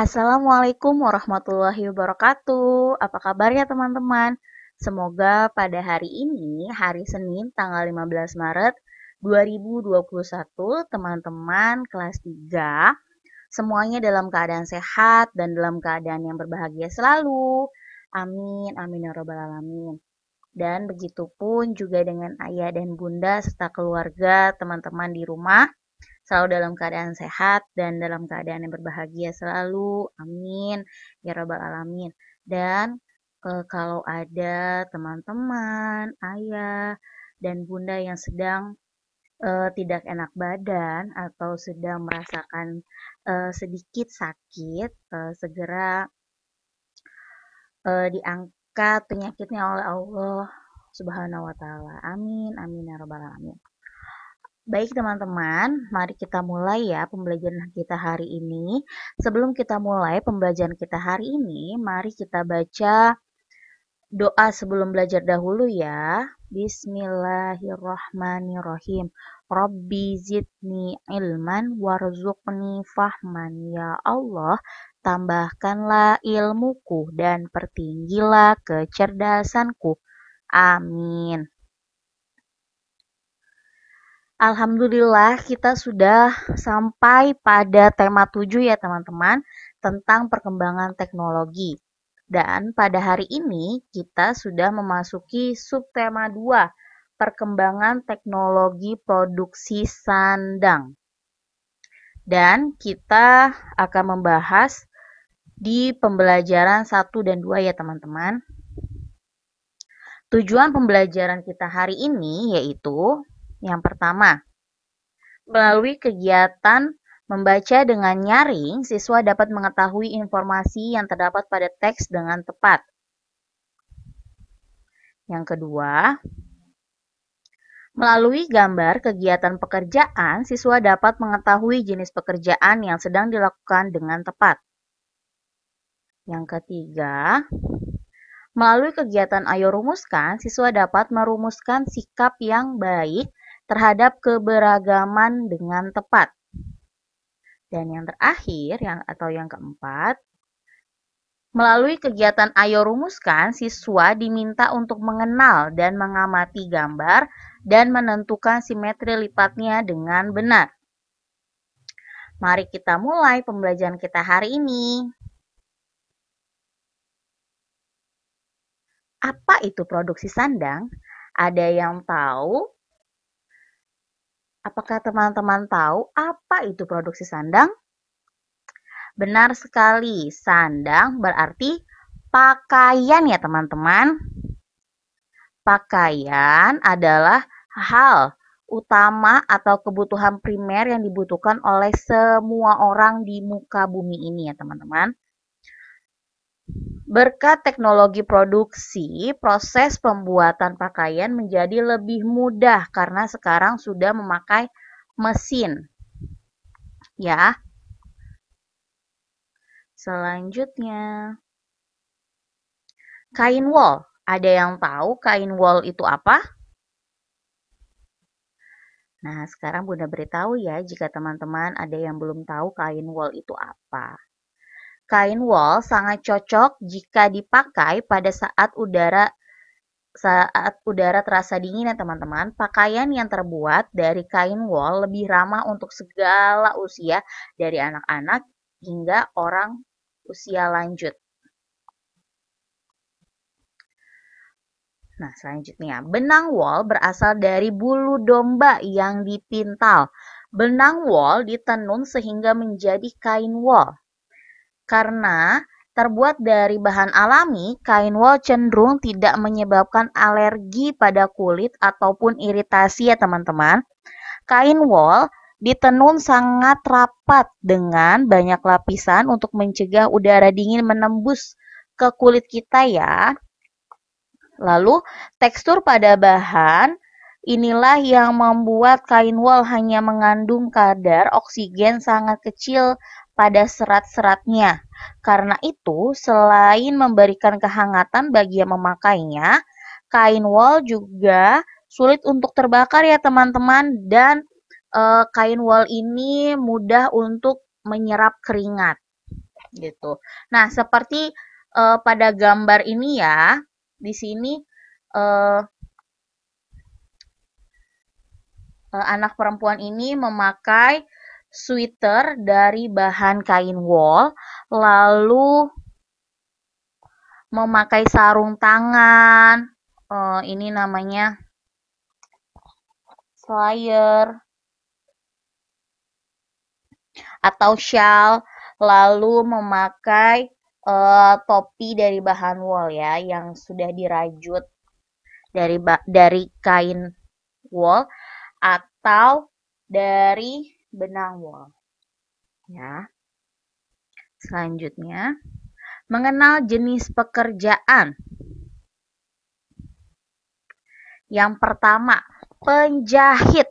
Assalamualaikum warahmatullahi wabarakatuh. Apa kabarnya teman-teman? Semoga pada hari ini, hari Senin tanggal 15 Maret 2021, teman-teman kelas 3 semuanya dalam keadaan sehat dan dalam keadaan yang berbahagia selalu. Amin, amin ya robbal alamin. Dan begitupun juga dengan ayah dan bunda serta keluarga teman-teman di rumah selalu dalam keadaan sehat dan dalam keadaan yang berbahagia selalu. Amin. Ya Rabbal Alamin. Dan e, kalau ada teman-teman, ayah, dan bunda yang sedang e, tidak enak badan atau sedang merasakan e, sedikit sakit, e, segera e, diangkat penyakitnya oleh Allah Subhanahu wa Ta'ala. Amin, amin, ya Rabbal 'Alamin. Baik teman-teman, mari kita mulai ya pembelajaran kita hari ini. Sebelum kita mulai pembelajaran kita hari ini, mari kita baca doa sebelum belajar dahulu ya. Bismillahirrahmanirrahim. Rabbi zidni ilman warzuqni fahman ya Allah. Tambahkanlah ilmuku dan pertinggilah kecerdasanku. Amin. Alhamdulillah kita sudah sampai pada tema 7 ya teman-teman tentang perkembangan teknologi. Dan pada hari ini kita sudah memasuki subtema 2, perkembangan teknologi produksi sandang. Dan kita akan membahas di pembelajaran 1 dan 2 ya teman-teman. Tujuan pembelajaran kita hari ini yaitu yang pertama, melalui kegiatan membaca dengan nyaring, siswa dapat mengetahui informasi yang terdapat pada teks dengan tepat. Yang kedua, melalui gambar kegiatan pekerjaan, siswa dapat mengetahui jenis pekerjaan yang sedang dilakukan dengan tepat. Yang ketiga, melalui kegiatan ayo rumuskan, siswa dapat merumuskan sikap yang baik terhadap keberagaman dengan tepat. Dan yang terakhir yang atau yang keempat, Melalui kegiatan Ayo Rumuskan, siswa diminta untuk mengenal dan mengamati gambar dan menentukan simetri lipatnya dengan benar. Mari kita mulai pembelajaran kita hari ini. Apa itu produksi sandang? Ada yang tahu? Apakah teman-teman tahu apa itu produksi sandang? Benar sekali, sandang berarti pakaian ya teman-teman. Pakaian adalah hal utama atau kebutuhan primer yang dibutuhkan oleh semua orang di muka bumi ini ya teman-teman. Berkat teknologi produksi, proses pembuatan pakaian menjadi lebih mudah karena sekarang sudah memakai mesin. Ya. Selanjutnya, kain wol. Ada yang tahu kain wol itu apa? Nah, sekarang Bunda beritahu ya jika teman-teman ada yang belum tahu kain wol itu apa. Kain wol sangat cocok jika dipakai pada saat udara saat udara terasa dingin ya teman-teman. Pakaian yang terbuat dari kain wol lebih ramah untuk segala usia dari anak-anak hingga orang usia lanjut. Nah, selanjutnya, benang wol berasal dari bulu domba yang dipintal. Benang wol ditenun sehingga menjadi kain wol. Karena terbuat dari bahan alami, kain wol cenderung tidak menyebabkan alergi pada kulit ataupun iritasi ya teman-teman. Kain wol ditenun sangat rapat dengan banyak lapisan untuk mencegah udara dingin menembus ke kulit kita ya. Lalu tekstur pada bahan inilah yang membuat kain wol hanya mengandung kadar oksigen sangat kecil pada serat-seratnya. Karena itu, selain memberikan kehangatan bagi yang memakainya, kain wol juga sulit untuk terbakar ya teman-teman dan e, kain wol ini mudah untuk menyerap keringat gitu. Nah, seperti e, pada gambar ini ya, di sini e, anak perempuan ini memakai sweater dari bahan kain wool, lalu memakai sarung tangan. Uh, ini namanya slayer atau shawl, lalu memakai uh, topi dari bahan wool ya yang sudah dirajut dari dari kain wool atau dari benang wol. Ya. Selanjutnya, mengenal jenis pekerjaan. Yang pertama, penjahit.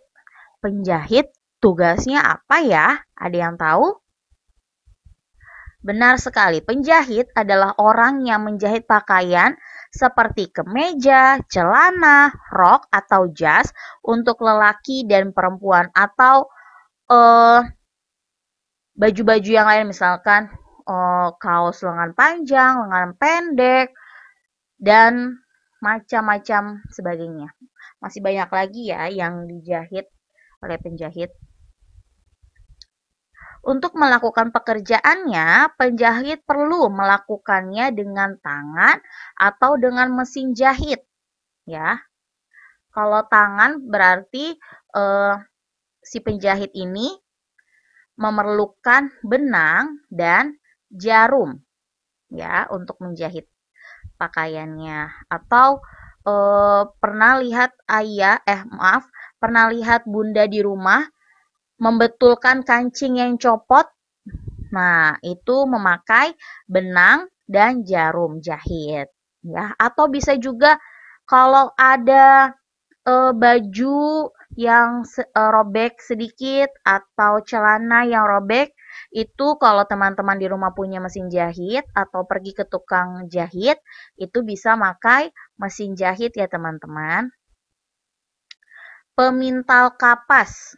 Penjahit tugasnya apa ya? Ada yang tahu? Benar sekali, penjahit adalah orang yang menjahit pakaian seperti kemeja, celana, rok, atau jas untuk lelaki dan perempuan, atau Eh, baju-baju yang lain misalkan uh, kaos lengan panjang, lengan pendek, dan macam-macam sebagainya. Masih banyak lagi ya yang dijahit oleh penjahit. Untuk melakukan pekerjaannya, penjahit perlu melakukannya dengan tangan atau dengan mesin jahit. Ya, kalau tangan berarti eh, si penjahit ini memerlukan benang dan jarum ya untuk menjahit pakaiannya atau e, pernah lihat ayah eh maaf pernah lihat bunda di rumah membetulkan kancing yang copot nah itu memakai benang dan jarum jahit ya atau bisa juga kalau ada uh, baju yang se uh, robek sedikit atau celana yang robek, itu kalau teman-teman di rumah punya mesin jahit atau pergi ke tukang jahit, itu bisa pakai mesin jahit ya teman-teman. Pemintal kapas.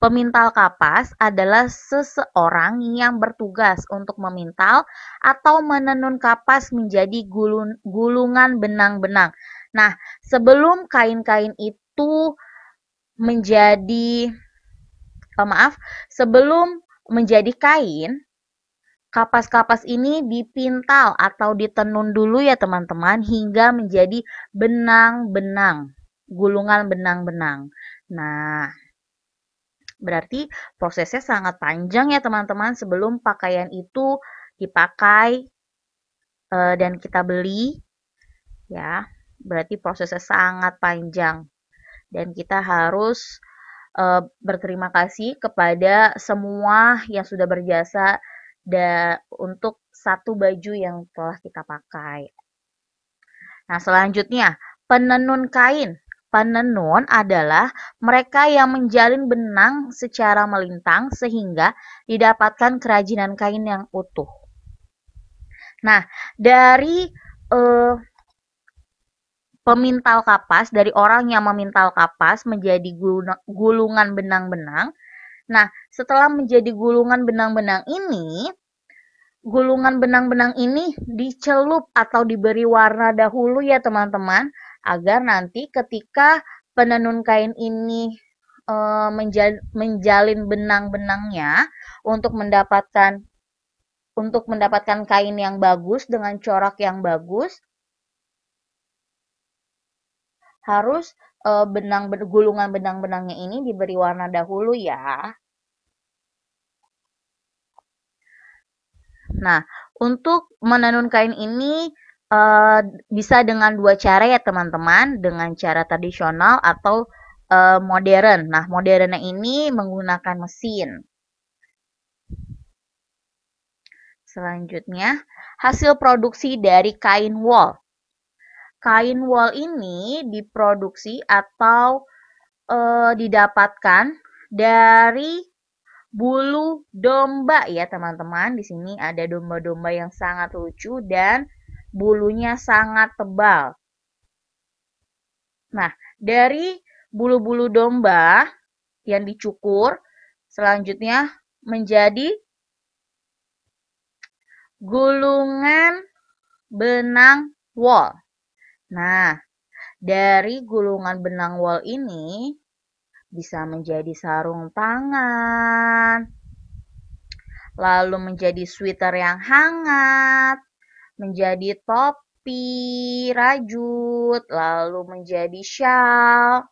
Pemintal kapas adalah seseorang yang bertugas untuk memintal atau menenun kapas menjadi gulungan benang-benang Nah, sebelum kain-kain itu menjadi oh maaf, sebelum menjadi kain, kapas-kapas ini dipintal atau ditenun dulu ya teman-teman hingga menjadi benang-benang, gulungan benang-benang. Nah, berarti prosesnya sangat panjang ya teman-teman sebelum pakaian itu dipakai e, dan kita beli ya berarti prosesnya sangat panjang dan kita harus uh, berterima kasih kepada semua yang sudah berjasa da untuk satu baju yang telah kita pakai. Nah, selanjutnya penenun kain. Penenun adalah mereka yang menjalin benang secara melintang sehingga didapatkan kerajinan kain yang utuh. Nah, dari uh, pemintal kapas dari orang yang memintal kapas menjadi gulungan benang-benang. Nah, setelah menjadi gulungan benang-benang ini, gulungan benang-benang ini dicelup atau diberi warna dahulu ya teman-teman, agar nanti ketika penenun kain ini e, menjalin benang-benangnya untuk mendapatkan untuk mendapatkan kain yang bagus dengan corak yang bagus, harus eh, benang gulungan benang-benangnya ini diberi warna dahulu ya. Nah, untuk menenun kain ini eh, bisa dengan dua cara ya teman-teman, dengan cara tradisional atau eh, modern. Nah, modernnya ini menggunakan mesin. Selanjutnya, hasil produksi dari kain wol kain wol ini diproduksi atau e, didapatkan dari bulu domba ya teman-teman. Di sini ada domba-domba yang sangat lucu dan bulunya sangat tebal. Nah, dari bulu-bulu domba yang dicukur selanjutnya menjadi gulungan benang wol. Nah, dari gulungan benang wol ini bisa menjadi sarung tangan, lalu menjadi sweater yang hangat, menjadi topi rajut, lalu menjadi shawl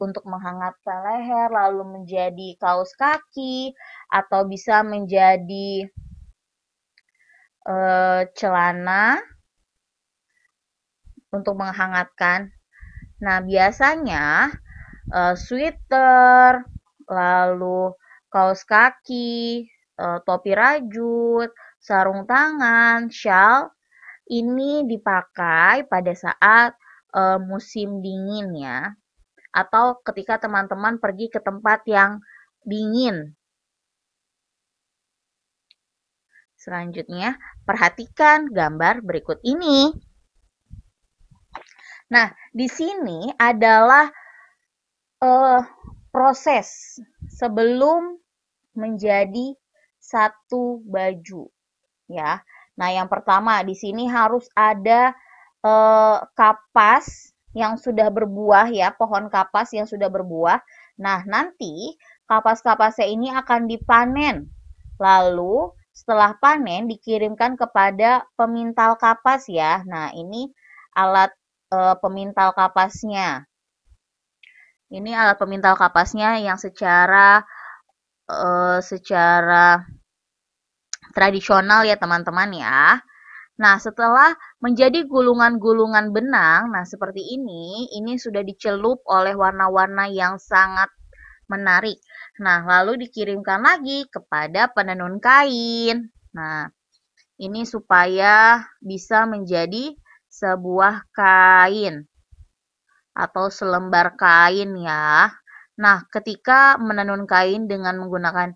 untuk menghangatkan leher, lalu menjadi kaos kaki, atau bisa menjadi uh, celana untuk menghangatkan. Nah, biasanya uh, sweater, lalu kaos kaki, uh, topi rajut, sarung tangan, shawl ini dipakai pada saat uh, musim dingin ya atau ketika teman-teman pergi ke tempat yang dingin. Selanjutnya, perhatikan gambar berikut ini. Nah, di sini adalah uh, proses sebelum menjadi satu baju, ya. Nah, yang pertama di sini harus ada uh, kapas yang sudah berbuah ya, pohon kapas yang sudah berbuah. Nah, nanti kapas-kapasnya ini akan dipanen. Lalu setelah panen dikirimkan kepada pemintal kapas ya. Nah, ini alat Eh, pemintal kapasnya. Ini alat pemintal kapasnya yang secara eh, secara tradisional ya teman-teman ya. Nah, setelah menjadi gulungan-gulungan benang, nah seperti ini, ini sudah dicelup oleh warna-warna yang sangat menarik. Nah, lalu dikirimkan lagi kepada penenun kain. Nah, ini supaya bisa menjadi sebuah kain atau selembar kain ya. Nah, ketika menenun kain dengan menggunakan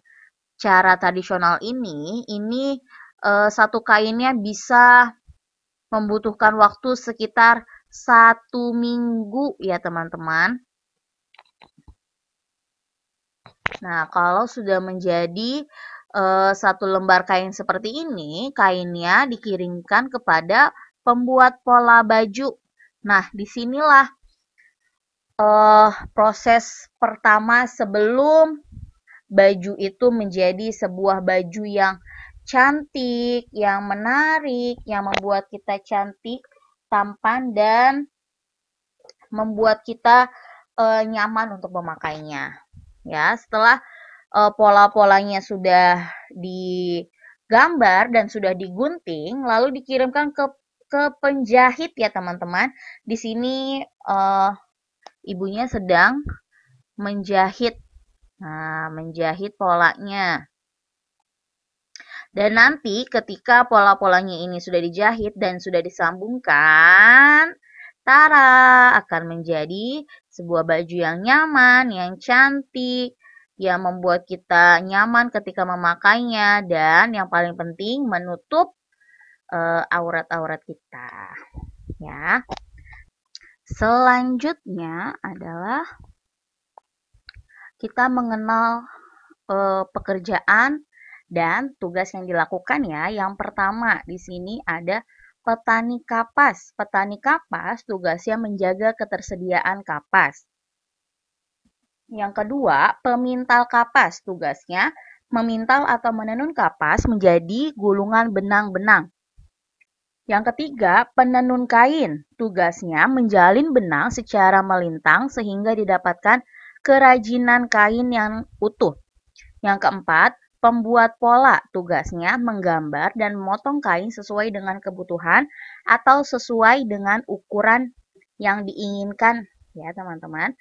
cara tradisional ini, ini e, satu kainnya bisa membutuhkan waktu sekitar satu minggu ya teman-teman. Nah, kalau sudah menjadi eh, satu lembar kain seperti ini, kainnya dikirimkan kepada pembuat pola baju. Nah, disinilah uh, proses pertama sebelum baju itu menjadi sebuah baju yang cantik, yang menarik, yang membuat kita cantik, tampan, dan membuat kita uh, nyaman untuk memakainya. Ya, setelah uh, pola-polanya sudah digambar dan sudah digunting, lalu dikirimkan ke ke penjahit ya teman-teman. Di sini uh, ibunya sedang menjahit. Nah, menjahit polanya. Dan nanti ketika pola-polanya ini sudah dijahit dan sudah disambungkan, Tara akan menjadi sebuah baju yang nyaman, yang cantik, yang membuat kita nyaman ketika memakainya dan yang paling penting menutup Eh, aurat-aurat kita ya. Selanjutnya adalah kita mengenal uh, pekerjaan dan tugas yang dilakukan ya. Yang pertama di sini ada petani kapas. Petani kapas tugasnya menjaga ketersediaan kapas. Yang kedua, pemintal kapas tugasnya memintal atau menenun kapas menjadi gulungan benang-benang. Yang ketiga, penenun kain. Tugasnya menjalin benang secara melintang sehingga didapatkan kerajinan kain yang utuh. Yang keempat, pembuat pola. Tugasnya menggambar dan memotong kain sesuai dengan kebutuhan atau sesuai dengan ukuran yang diinginkan ya, teman-teman.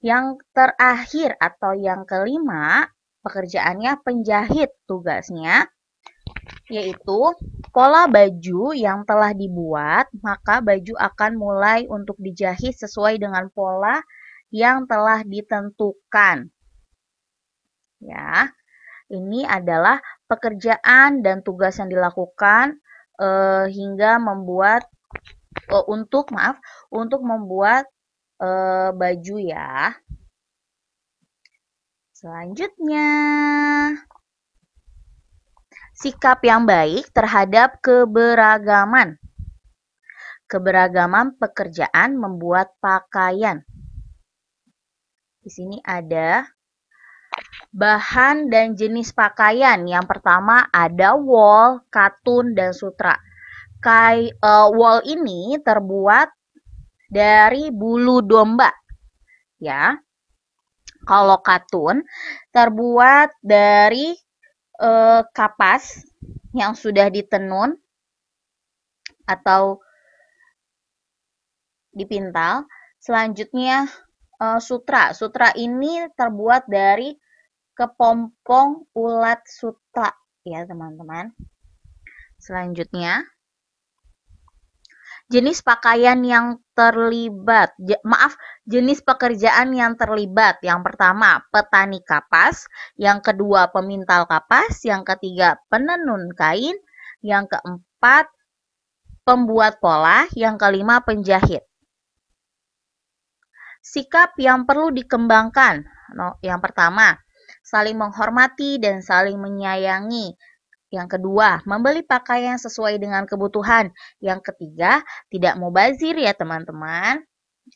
Yang terakhir atau yang kelima, pekerjaannya penjahit. Tugasnya yaitu pola baju yang telah dibuat, maka baju akan mulai untuk dijahit sesuai dengan pola yang telah ditentukan. Ya. Ini adalah pekerjaan dan tugas yang dilakukan eh, hingga membuat eh, untuk maaf, untuk membuat eh, baju ya. Selanjutnya sikap yang baik terhadap keberagaman. Keberagaman pekerjaan membuat pakaian. Di sini ada bahan dan jenis pakaian. Yang pertama ada wol, katun, dan sutra. Kai, uh, wol ini terbuat dari bulu domba. Ya. Kalau katun terbuat dari eh, kapas yang sudah ditenun atau dipintal. Selanjutnya eh, sutra. Sutra ini terbuat dari kepompong ulat sutra ya teman-teman. Selanjutnya jenis pakaian yang terlibat. Je, maaf, jenis pekerjaan yang terlibat. Yang pertama, petani kapas, yang kedua pemintal kapas, yang ketiga penenun kain, yang keempat pembuat pola, yang kelima penjahit. Sikap yang perlu dikembangkan. no Yang pertama, saling menghormati dan saling menyayangi. Yang kedua, membeli pakaian sesuai dengan kebutuhan. Yang ketiga, tidak mubazir ya teman-teman,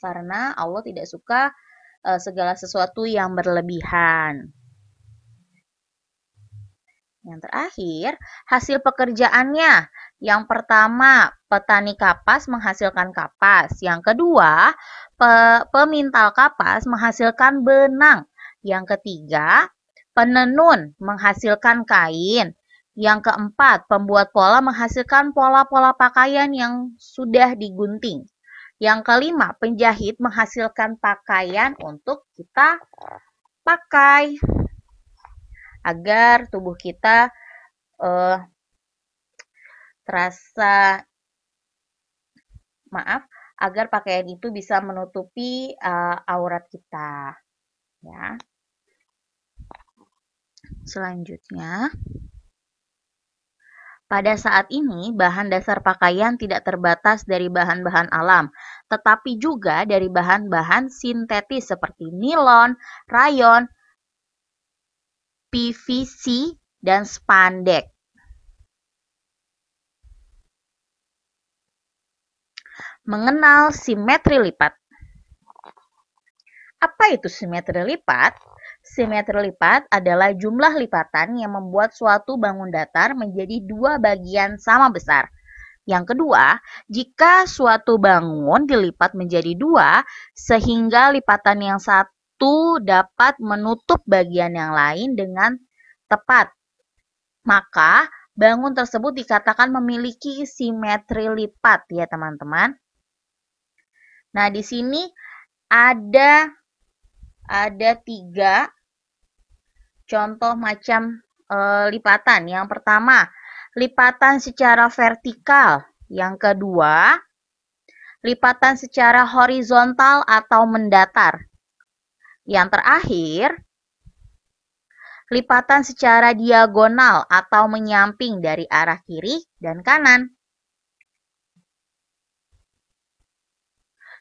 karena Allah tidak suka eh, segala sesuatu yang berlebihan. Yang terakhir, hasil pekerjaannya. Yang pertama, petani kapas menghasilkan kapas. Yang kedua, pe pemintal kapas menghasilkan benang. Yang ketiga, penenun menghasilkan kain. Yang keempat, pembuat pola menghasilkan pola-pola pakaian yang sudah digunting. Yang kelima, penjahit menghasilkan pakaian untuk kita pakai agar tubuh kita uh, terasa maaf agar pakaian itu bisa menutupi uh, aurat kita ya selanjutnya pada saat ini, bahan dasar pakaian tidak terbatas dari bahan-bahan alam, tetapi juga dari bahan-bahan sintetis seperti nilon, rayon, PVC, dan spandek. Mengenal simetri lipat. Apa itu simetri lipat? Simetri lipat adalah jumlah lipatan yang membuat suatu bangun datar menjadi dua bagian sama besar. Yang kedua, jika suatu bangun dilipat menjadi dua, sehingga lipatan yang satu dapat menutup bagian yang lain dengan tepat, maka bangun tersebut dikatakan memiliki simetri lipat ya teman-teman. Nah, di sini ada ada tiga Contoh macam e, lipatan. Yang pertama, lipatan secara vertikal. Yang kedua, lipatan secara horizontal atau mendatar. Yang terakhir, lipatan secara diagonal atau menyamping dari arah kiri dan kanan.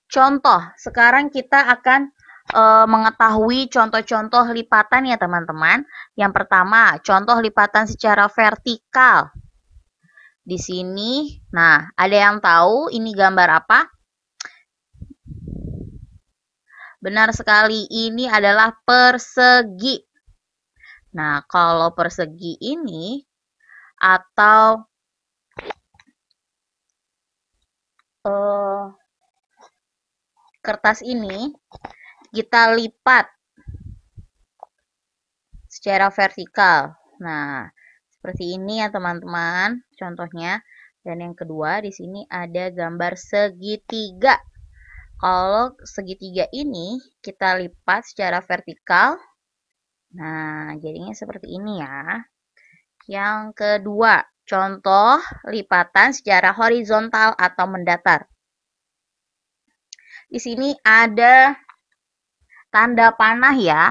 Contoh, sekarang kita akan e, mengetahui contoh-contoh lipatan ya teman-teman. Yang pertama, contoh lipatan secara vertikal. Di sini, nah ada yang tahu ini gambar apa? Benar sekali, ini adalah persegi. Nah, kalau persegi ini atau uh, kertas ini kita lipat secara vertikal. Nah, seperti ini ya teman-teman contohnya. Dan yang kedua di sini ada gambar segitiga. Kalau segitiga ini kita lipat secara vertikal. Nah, jadinya seperti ini ya. Yang kedua, contoh lipatan secara horizontal atau mendatar. Di sini ada Tanda panah ya.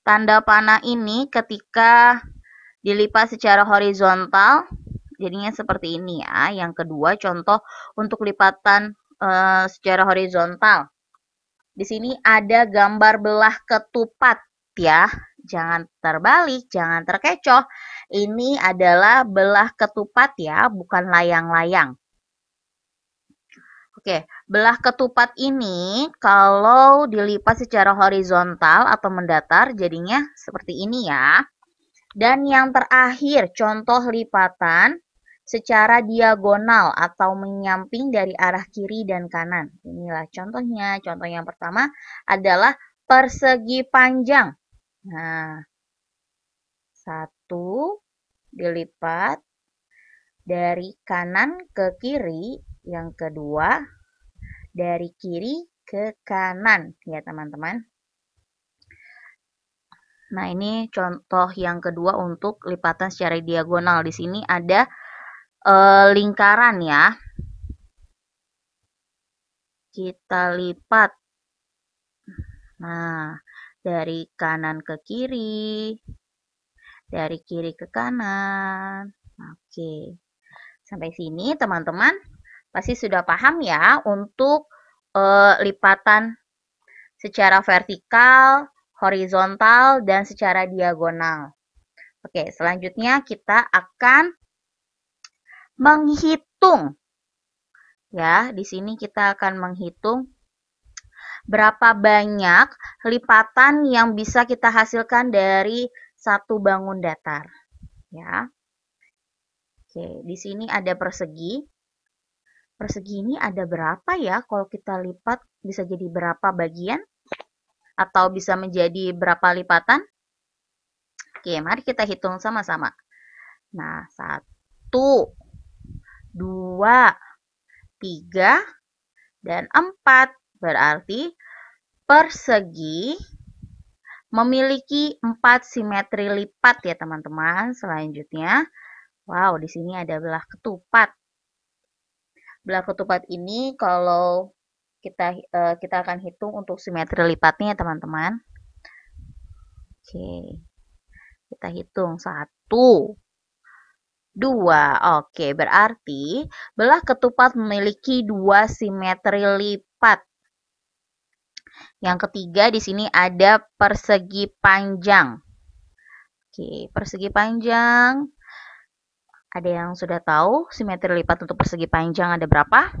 Tanda panah ini ketika dilipat secara horizontal jadinya seperti ini ya. Yang kedua contoh untuk lipatan e, secara horizontal. Di sini ada gambar belah ketupat ya. Jangan terbalik, jangan terkecoh. Ini adalah belah ketupat ya, bukan layang-layang. Oke, Belah ketupat ini kalau dilipat secara horizontal atau mendatar jadinya seperti ini ya. Dan yang terakhir contoh lipatan secara diagonal atau menyamping dari arah kiri dan kanan. Inilah contohnya. Contoh yang pertama adalah persegi panjang. Nah, satu dilipat dari kanan ke kiri. Yang kedua dari kiri ke kanan ya teman-teman. Nah, ini contoh yang kedua untuk lipatan secara diagonal. Di sini ada e, lingkaran ya. Kita lipat. Nah, dari kanan ke kiri, dari kiri ke kanan. Oke. Sampai sini teman-teman. Pasti sudah paham ya untuk eh, lipatan secara vertikal, horizontal, dan secara diagonal. Oke, selanjutnya kita akan menghitung. Ya, di sini kita akan menghitung berapa banyak lipatan yang bisa kita hasilkan dari satu bangun datar. Ya. Oke, di sini ada persegi persegi ini ada berapa ya? Kalau kita lipat bisa jadi berapa bagian? Atau bisa menjadi berapa lipatan? Oke, mari kita hitung sama-sama. Nah, satu, dua, tiga, dan empat. Berarti persegi memiliki empat simetri lipat ya teman-teman. Selanjutnya, wow, di sini ada belah ketupat belah ketupat ini kalau kita uh, kita akan hitung untuk simetri lipatnya ya, teman-teman. Oke. Kita hitung satu, dua. Oke, berarti belah ketupat memiliki dua simetri lipat. Yang ketiga di sini ada persegi panjang. Oke, persegi panjang ada yang sudah tahu simetri lipat untuk persegi panjang ada berapa?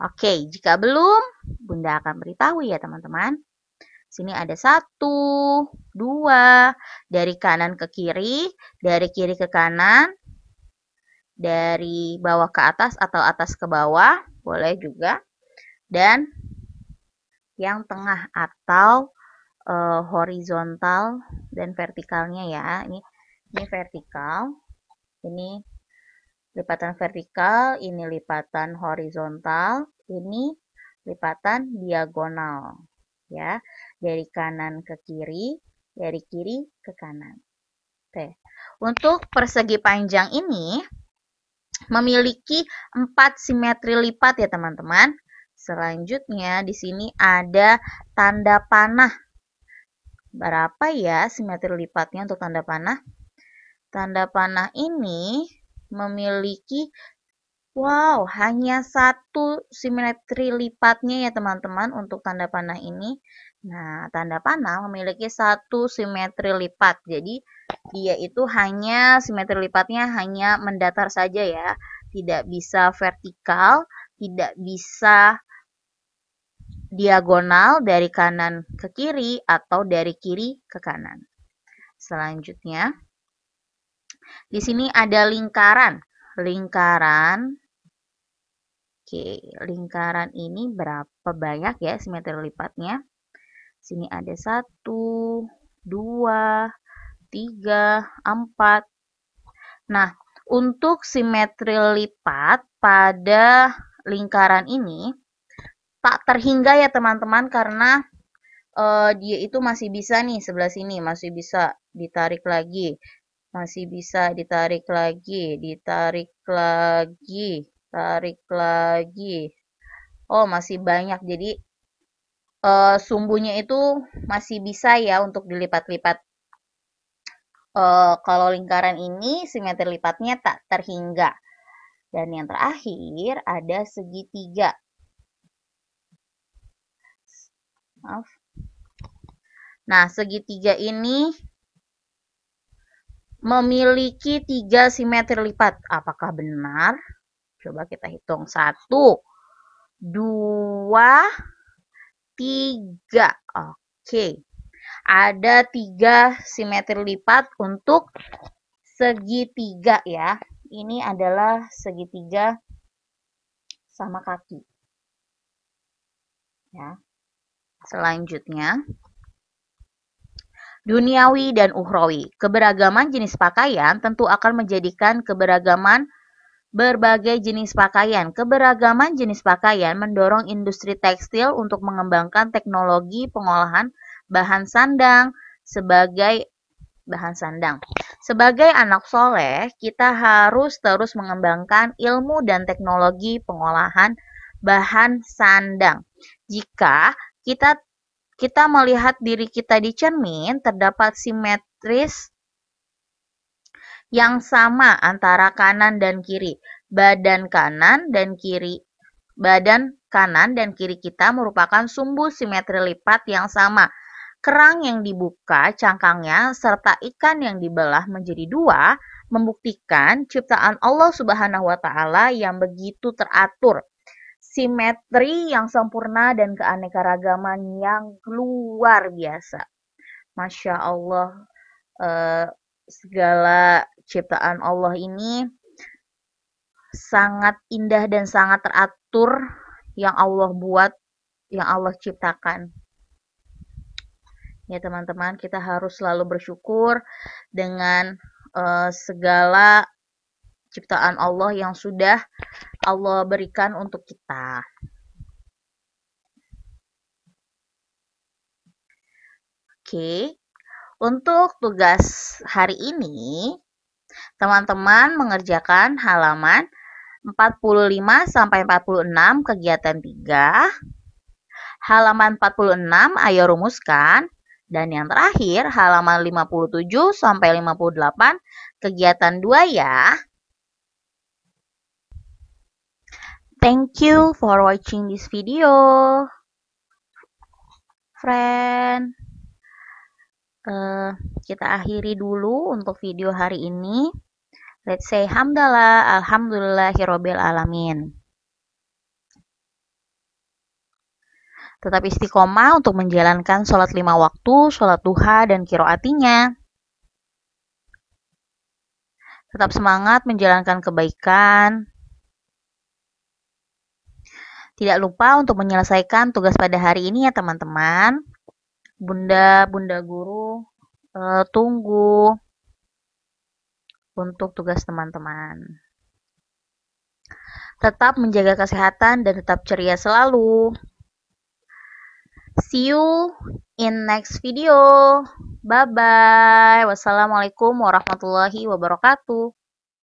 Oke, jika belum, Bunda akan beritahu ya teman-teman. Sini ada satu, dua, dari kanan ke kiri, dari kiri ke kanan, dari bawah ke atas atau atas ke bawah, boleh juga. Dan yang tengah atau uh, horizontal dan vertikalnya ya. Ini ini vertikal, ini lipatan vertikal, ini lipatan horizontal, ini lipatan diagonal. Ya, dari kanan ke kiri, dari kiri ke kanan. Oke. Untuk persegi panjang ini memiliki 4 simetri lipat ya, teman-teman. Selanjutnya di sini ada tanda panah. Berapa ya simetri lipatnya untuk tanda panah? Tanda panah ini memiliki wow, hanya satu simetri lipatnya ya teman-teman untuk tanda panah ini. Nah, tanda panah memiliki satu simetri lipat. Jadi dia itu hanya simetri lipatnya hanya mendatar saja ya, tidak bisa vertikal, tidak bisa diagonal dari kanan ke kiri atau dari kiri ke kanan. Selanjutnya, di sini ada lingkaran. Lingkaran. Oke, lingkaran ini berapa banyak ya simetri lipatnya? Sini ada 1, 2, 3, 4. Nah, untuk simetri lipat pada lingkaran ini tak terhingga ya teman-teman karena eh, dia itu masih bisa nih sebelah sini masih bisa ditarik lagi masih bisa ditarik lagi, ditarik lagi, tarik lagi. Oh, masih banyak. Jadi uh, sumbunya itu masih bisa ya untuk dilipat-lipat. Uh, kalau lingkaran ini simetri lipatnya tak terhingga. Dan yang terakhir ada segitiga. Maaf. Nah, segitiga ini memiliki tiga simetri lipat. Apakah benar? Coba kita hitung. Satu, dua, tiga. Oke. Ada tiga simetri lipat untuk segitiga ya. Ini adalah segitiga sama kaki. Ya. Selanjutnya, duniawi dan uhrawi. Keberagaman jenis pakaian tentu akan menjadikan keberagaman berbagai jenis pakaian. Keberagaman jenis pakaian mendorong industri tekstil untuk mengembangkan teknologi pengolahan bahan sandang sebagai bahan sandang. Sebagai anak soleh, kita harus terus mengembangkan ilmu dan teknologi pengolahan bahan sandang. Jika kita kita melihat diri kita di cermin, terdapat simetris yang sama antara kanan dan kiri. Badan kanan dan kiri badan kanan dan kiri kita merupakan sumbu simetri lipat yang sama. Kerang yang dibuka cangkangnya serta ikan yang dibelah menjadi dua membuktikan ciptaan Allah Subhanahu wa taala yang begitu teratur simetri yang sempurna dan keanekaragaman yang luar biasa. Masya Allah, eh, segala ciptaan Allah ini sangat indah dan sangat teratur yang Allah buat, yang Allah ciptakan. Ya teman-teman, kita harus selalu bersyukur dengan eh, segala ciptaan Allah yang sudah Allah berikan untuk kita. Oke, untuk tugas hari ini, teman-teman mengerjakan halaman 45 sampai 46 kegiatan 3. Halaman 46 ayo rumuskan dan yang terakhir halaman 57 sampai 58 kegiatan 2 ya. Thank you for watching this video. Friend, uh, kita akhiri dulu untuk video hari ini. Let's say hamdalah, alhamdulillah, hirobil alamin. Tetap istiqomah untuk menjalankan sholat lima waktu, sholat duha, dan kiroatinya. Tetap semangat menjalankan kebaikan, tidak lupa untuk menyelesaikan tugas pada hari ini ya teman-teman. Bunda, Bunda guru eh, tunggu untuk tugas teman-teman. Tetap menjaga kesehatan dan tetap ceria selalu. See you in next video. Bye bye. Wassalamualaikum warahmatullahi wabarakatuh.